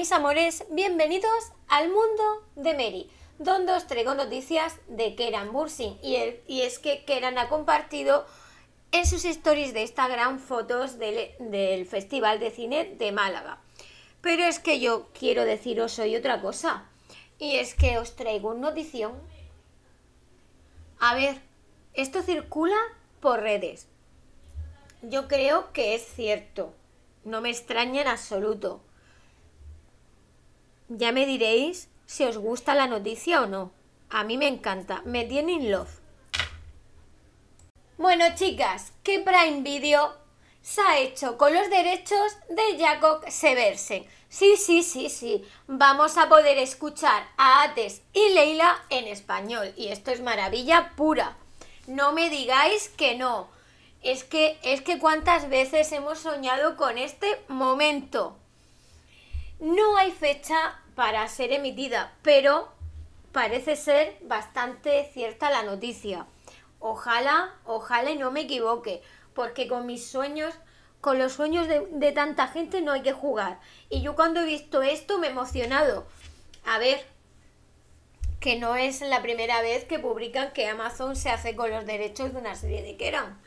mis amores, bienvenidos al mundo de Mary, donde os traigo noticias de Keran Bursin. Y, y es que Keran ha compartido en sus stories de Instagram fotos del, del Festival de Cine de Málaga. Pero es que yo quiero deciros hoy otra cosa. Y es que os traigo una notición. A ver, esto circula por redes. Yo creo que es cierto. No me extraña en absoluto. Ya me diréis si os gusta la noticia o no. A mí me encanta, me tiene in love. Bueno chicas, qué Prime Video se ha hecho con los derechos de Jacob Seversen. Sí, sí, sí, sí, vamos a poder escuchar a Ates y Leila en español. Y esto es maravilla pura. No me digáis que no. Es que, es que cuántas veces hemos soñado con este momento. No hay fecha para ser emitida, pero parece ser bastante cierta la noticia. Ojalá, ojalá y no me equivoque, porque con mis sueños, con los sueños de, tanta gente no hay que jugar. Y yo cuando he visto esto me he emocionado. A ver, que no es la primera vez que publican que Amazon se hace con los derechos de una serie de Keran.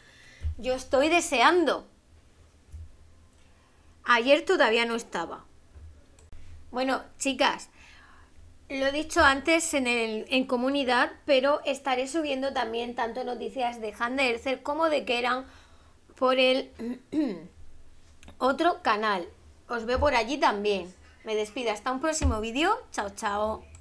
Yo estoy deseando. Ayer todavía no estaba. Bueno, chicas, lo he dicho antes en, el, en comunidad, pero estaré subiendo también tanto noticias de Hande como de Keran por el otro canal. Os veo por allí también. Me despido hasta un próximo vídeo. Chao, chao.